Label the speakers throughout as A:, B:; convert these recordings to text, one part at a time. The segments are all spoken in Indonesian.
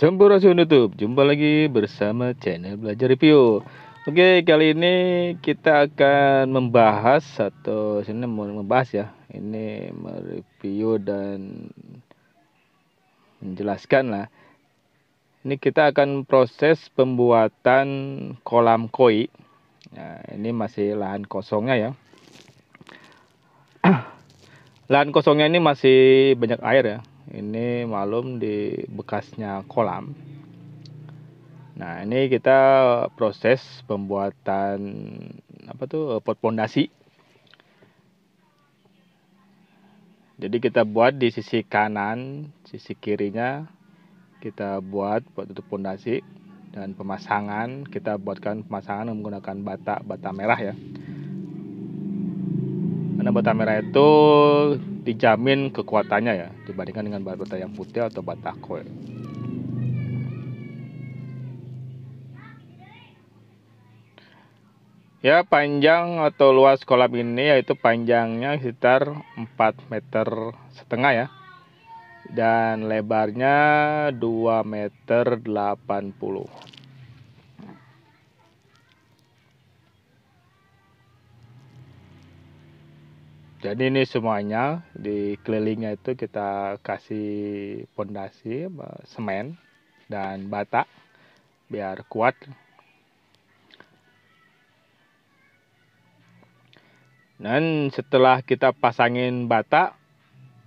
A: Sampurasun YouTube. Jumpa lagi bersama channel Belajar Review. Oke, kali ini kita akan membahas atau sini mau membahas ya. Ini mereview dan menjelaskan lah. Ini kita akan proses pembuatan kolam koi. Nah, ini masih lahan kosongnya ya. Lahan kosongnya ini masih banyak air ya ini malum di bekasnya kolam nah ini kita proses pembuatan apa tuh eh, pot pondasi jadi kita buat di sisi kanan sisi kirinya kita buat buat tutup pondasi dan pemasangan kita buatkan pemasangan menggunakan bata bata merah ya karena bata merah itu dijamin kekuatannya ya dibandingkan dengan bata yang putih atau bata ya. koi. Ya panjang atau luas kolam ini yaitu panjangnya sekitar 4 meter setengah ya dan lebarnya 2 meter 80 jadi ini semuanya di kelilingnya itu kita kasih pondasi eh, semen dan bata biar kuat. Dan setelah kita pasangin bata,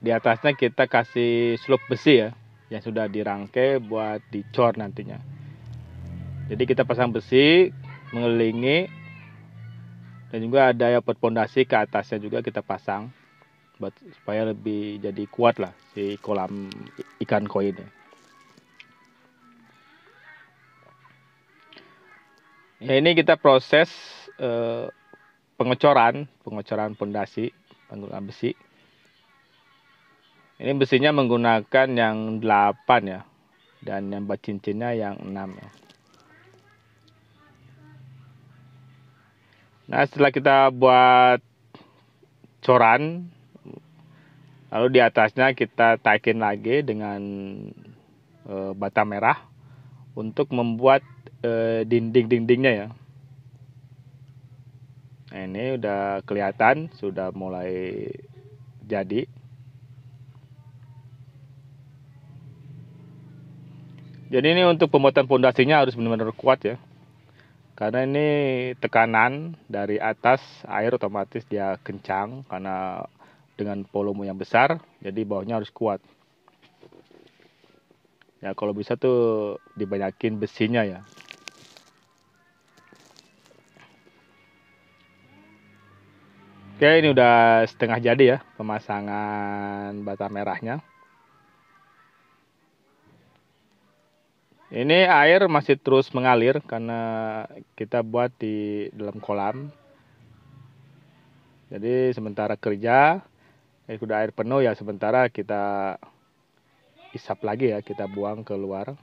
A: di atasnya kita kasih slope besi ya, yang sudah dirangkai buat dicor nantinya. Jadi kita pasang besi mengelilingi dan juga ada ya pondasi ke atasnya juga kita pasang buat supaya lebih jadi kuat lah si kolam ikan koi ini. Ya nah, ini kita proses eh, pengecoran, pengecoran pondasi penggunaan besi. Ini besinya menggunakan yang 8 ya dan yang cincinnya yang 6 ya. Nah, setelah kita buat coran, lalu di atasnya kita taikin lagi dengan e, bata merah untuk membuat e, dinding-dindingnya ya. Nah, ini udah kelihatan, sudah mulai jadi. Jadi ini untuk pembuatan pondasinya harus benar-benar kuat ya karena ini tekanan dari atas air otomatis dia kencang karena dengan volume yang besar jadi bawahnya harus kuat ya kalau bisa tuh dibanyakin besinya ya oke ini udah setengah jadi ya pemasangan bata merahnya Ini air masih terus mengalir karena kita buat di dalam kolam. Jadi sementara kerja, ini eh, sudah air penuh ya sementara kita isap lagi ya, kita buang keluar.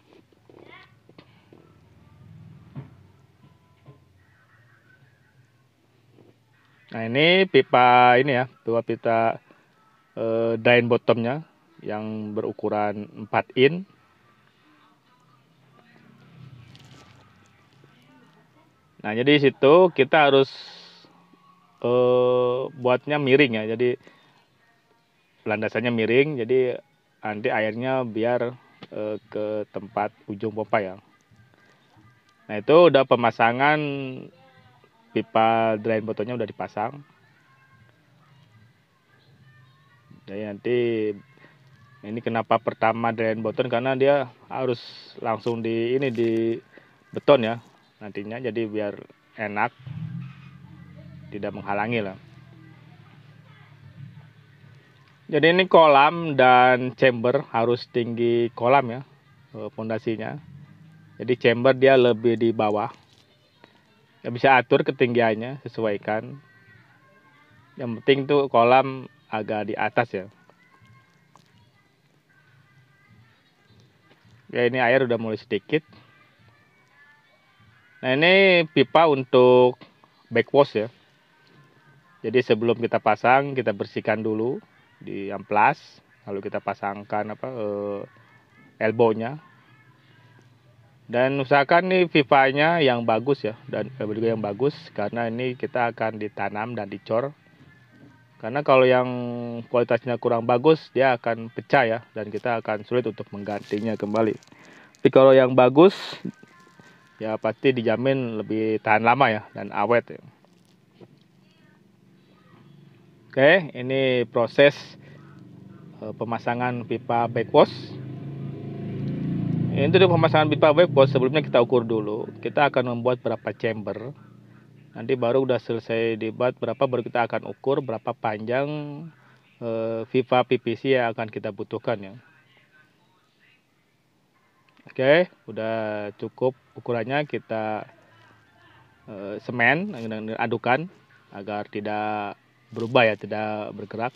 A: Nah ini pipa ini ya, dua pipa eh, drain bottomnya yang berukuran 4 in Nah, jadi situ kita harus uh, buatnya miring ya. Jadi landasannya miring, jadi nanti airnya biar uh, ke tempat ujung pompa ya. Nah, itu udah pemasangan pipa drain botolnya udah dipasang. Jadi nanti ini kenapa pertama drain botol karena dia harus langsung di ini di beton ya nantinya jadi biar enak tidak menghalangi lah jadi ini kolam dan chamber harus tinggi kolam ya pondasinya eh, jadi chamber dia lebih di bawah ya bisa atur ketinggiannya sesuaikan yang penting tuh kolam agak di atas ya ya ini air udah mulai sedikit Nah ini pipa untuk backwash ya. Jadi sebelum kita pasang kita bersihkan dulu di amplas, lalu kita pasangkan apa eh, elbownya. Dan usahakan nih pipanya yang bagus ya dan eh, juga yang bagus karena ini kita akan ditanam dan dicor. Karena kalau yang kualitasnya kurang bagus dia akan pecah ya dan kita akan sulit untuk menggantinya kembali. Tapi kalau yang bagus ya pasti dijamin lebih tahan lama ya dan awet ya. Oke, ini proses eh, pemasangan pipa backwash. Ini untuk pemasangan pipa backwash sebelumnya kita ukur dulu. Kita akan membuat berapa chamber. Nanti baru udah selesai dibuat berapa baru kita akan ukur berapa panjang pipa eh, PVC yang akan kita butuhkan ya. Oke, udah cukup ukurannya kita uh, semen dengan adukan agar tidak berubah ya, tidak bergerak.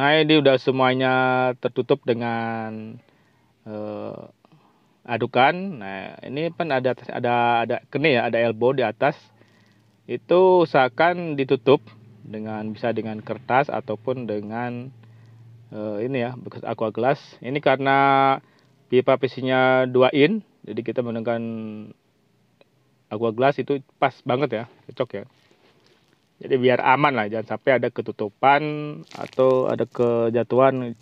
A: Nah, ini udah semuanya tertutup dengan uh, adukan. Nah, ini kan ada ada ada kene ya, ada elbow di atas. Itu usahakan ditutup dengan bisa dengan kertas ataupun dengan uh, ini ya bekas aqua glass ini karena pipa PC-nya 2 in jadi kita menggunakan aqua glass itu pas banget ya cocok ya jadi biar aman lah jangan sampai ada ketutupan atau ada kejatuhan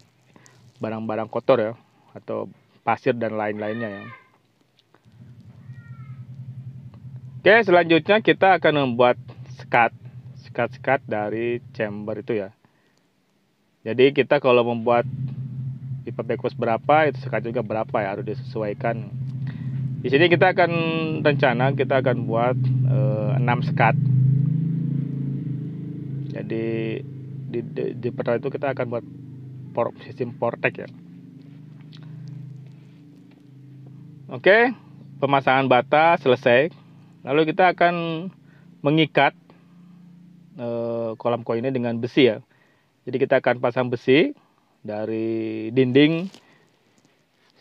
A: barang-barang kotor ya atau pasir dan lain-lainnya ya Oke selanjutnya kita akan membuat sekat sikat-sikat dari chamber itu ya jadi kita kalau membuat pipa bekus berapa itu sikat juga berapa ya harus disesuaikan di sini kita akan rencana kita akan buat e, eh, 6 sekat jadi di, di, di peta itu kita akan buat por, sistem portek ya oke pemasangan bata selesai lalu kita akan mengikat Eh, kolam koi ini dengan besi ya. Jadi kita akan pasang besi dari dinding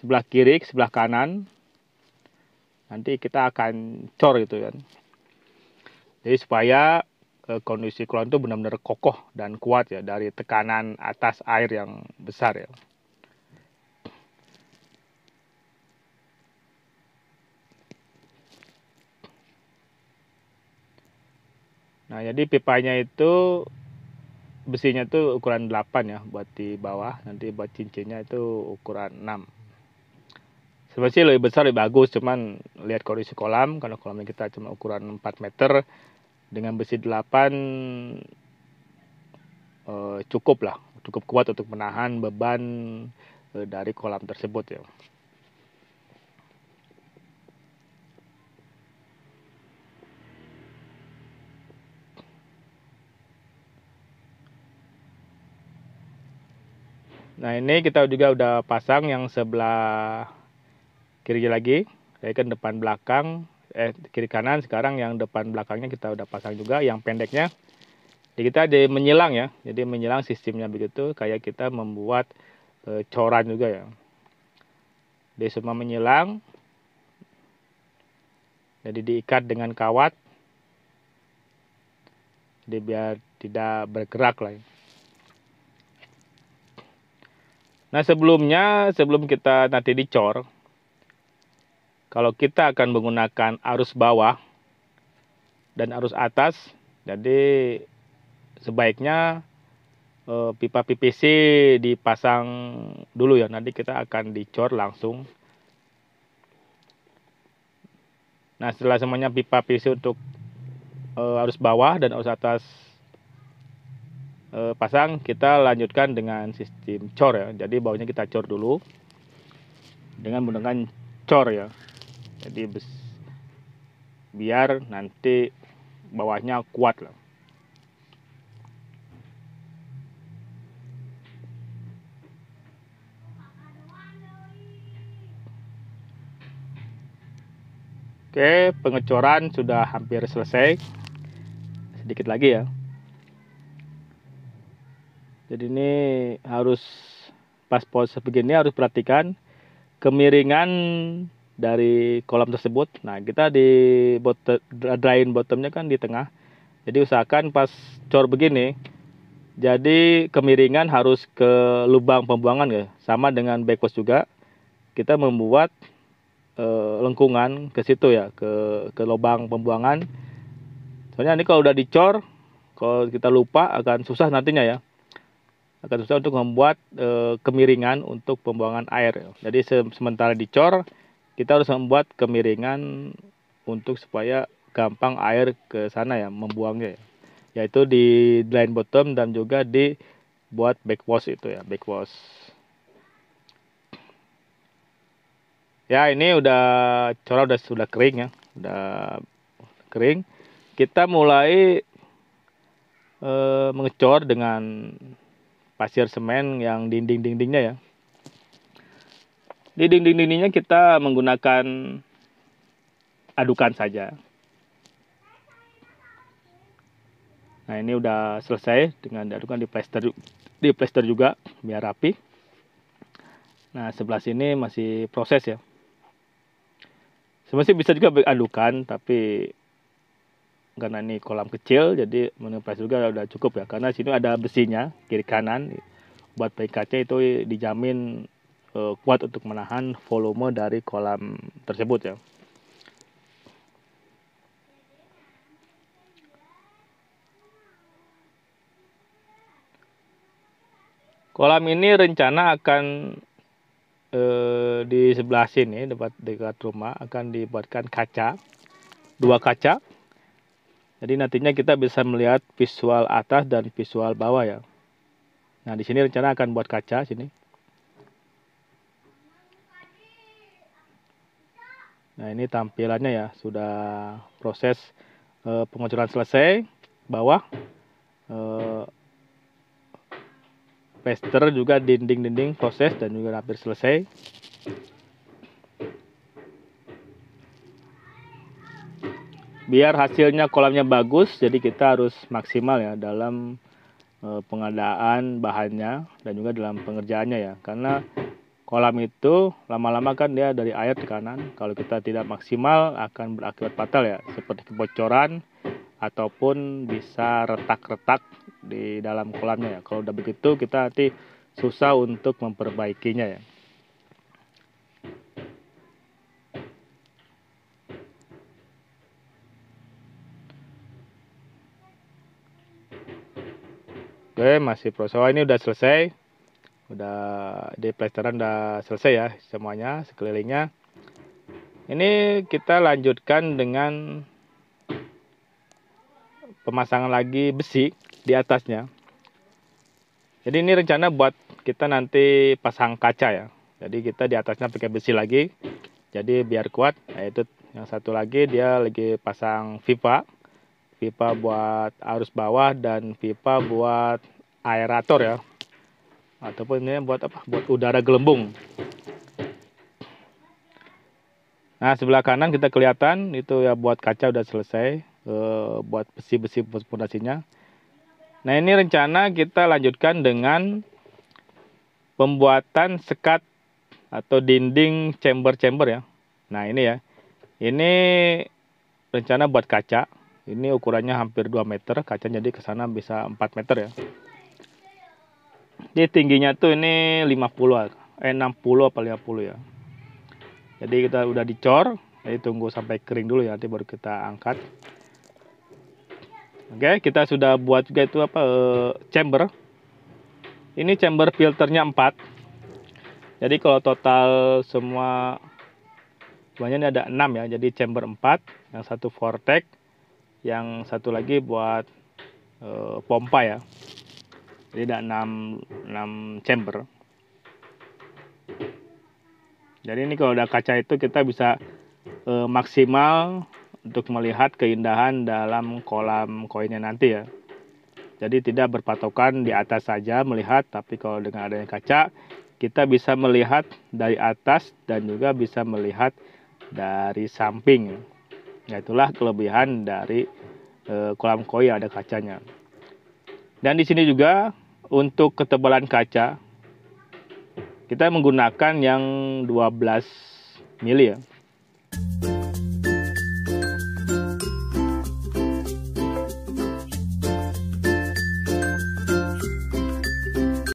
A: sebelah kiri ke sebelah kanan. Nanti kita akan cor gitu kan. Jadi supaya eh, kondisi kolam itu benar-benar kokoh dan kuat ya dari tekanan atas air yang besar ya. Nah, jadi pipanya itu besinya itu ukuran 8 ya buat di bawah, nanti buat cincinnya itu ukuran 6. Sebenarnya lebih besar lebih bagus, cuman lihat kondisi kolam, karena kolamnya kita cuma ukuran 4 meter dengan besi 8 eh, cukup lah, cukup kuat untuk menahan beban eh, dari kolam tersebut ya. Nah ini kita juga udah pasang yang sebelah kiri lagi, saya kan depan belakang, eh kiri kanan sekarang yang depan belakangnya kita udah pasang juga, yang pendeknya. Jadi kita jadi menyilang ya, jadi menyilang sistemnya begitu, kayak kita membuat e, coran juga ya. Jadi semua menyilang, jadi diikat dengan kawat, jadi biar tidak bergerak lah ya. Nah sebelumnya, sebelum kita nanti dicor, kalau kita akan menggunakan arus bawah dan arus atas, jadi sebaiknya eh, pipa PVC dipasang dulu ya, nanti kita akan dicor langsung. Nah setelah semuanya pipa PVC untuk eh, arus bawah dan arus atas Eh, pasang kita lanjutkan dengan sistem cor ya jadi baunya kita cor dulu dengan menggunakan cor ya jadi biar nanti bawahnya kuat lah Oke, pengecoran sudah hampir selesai. Sedikit lagi ya. Jadi ini harus pas pos begini harus perhatikan kemiringan dari kolam tersebut. Nah, kita di bottom, drain bottomnya kan di tengah. Jadi usahakan pas cor begini, jadi kemiringan harus ke lubang pembuangan ya. Sama dengan backwash juga. Kita membuat e, lengkungan ke situ ya, ke ke lubang pembuangan. Soalnya ini kalau udah dicor, kalau kita lupa akan susah nantinya ya akan susah untuk membuat e, kemiringan untuk pembuangan air. Jadi se sementara dicor, kita harus membuat kemiringan untuk supaya gampang air ke sana ya, membuangnya. Yaitu di line bottom dan juga di buat backwash itu ya, backwash. Ya, ini udah cora udah sudah kering ya, udah kering. Kita mulai e, mengecor dengan pasir semen yang dinding-dindingnya ya. Di dinding-dindingnya kita menggunakan adukan saja. Nah ini udah selesai dengan diadukan di plester di plester juga biar rapi. Nah sebelah sini masih proses ya. Sebenarnya bisa juga adukan tapi karena ini kolam kecil jadi menu juga sudah cukup ya karena sini ada besinya kiri kanan buat PKC itu dijamin uh, kuat untuk menahan volume dari kolam tersebut ya kolam ini rencana akan eh, di sebelah sini dekat dekat rumah akan dibuatkan kaca dua kaca jadi nantinya kita bisa melihat visual atas dan visual bawah ya. Nah, di sini rencana akan buat kaca sini. Nah, ini tampilannya ya, sudah proses e, eh, pengocoran selesai bawah. E, juga dinding-dinding proses dan juga hampir selesai. biar hasilnya kolamnya bagus jadi kita harus maksimal ya dalam eh, pengadaan bahannya dan juga dalam pengerjaannya ya karena kolam itu lama-lama kan dia dari air tekanan kalau kita tidak maksimal akan berakibat fatal ya seperti kebocoran ataupun bisa retak-retak di dalam kolamnya ya kalau udah begitu kita nanti susah untuk memperbaikinya ya Oke, masih proses. Oh, ini udah selesai. Udah di plesteran udah selesai ya semuanya sekelilingnya. Ini kita lanjutkan dengan pemasangan lagi besi di atasnya. Jadi ini rencana buat kita nanti pasang kaca ya. Jadi kita di atasnya pakai besi lagi. Jadi biar kuat. Nah, itu yang satu lagi dia lagi pasang pipa pipa buat arus bawah dan pipa buat aerator ya ataupun ini buat apa buat udara gelembung nah sebelah kanan kita kelihatan itu ya buat kaca udah selesai e, buat besi-besi fondasinya nah ini rencana kita lanjutkan dengan pembuatan sekat atau dinding chamber-chamber ya nah ini ya ini rencana buat kaca ini ukurannya hampir 2 meter, kaca jadi ke sana bisa 4 meter ya. Jadi tingginya tuh ini 50 eh 60 apa 50 ya. Jadi kita udah dicor, jadi tunggu sampai kering dulu ya, nanti baru kita angkat. Oke, kita sudah buat juga itu apa eh, chamber. Ini chamber filternya 4. Jadi kalau total semua semuanya ini ada 6 ya. Jadi chamber 4, yang satu vortex, yang satu lagi buat e, pompa ya jadi ada 6, 6 chamber jadi ini kalau udah kaca itu kita bisa e, maksimal untuk melihat keindahan dalam kolam koinnya nanti ya jadi tidak berpatokan di atas saja melihat tapi kalau dengan adanya kaca kita bisa melihat dari atas dan juga bisa melihat dari samping Nah itulah kelebihan dari e, kolam koi yang ada kacanya. Dan di sini juga untuk ketebalan kaca kita menggunakan yang 12 mili ya.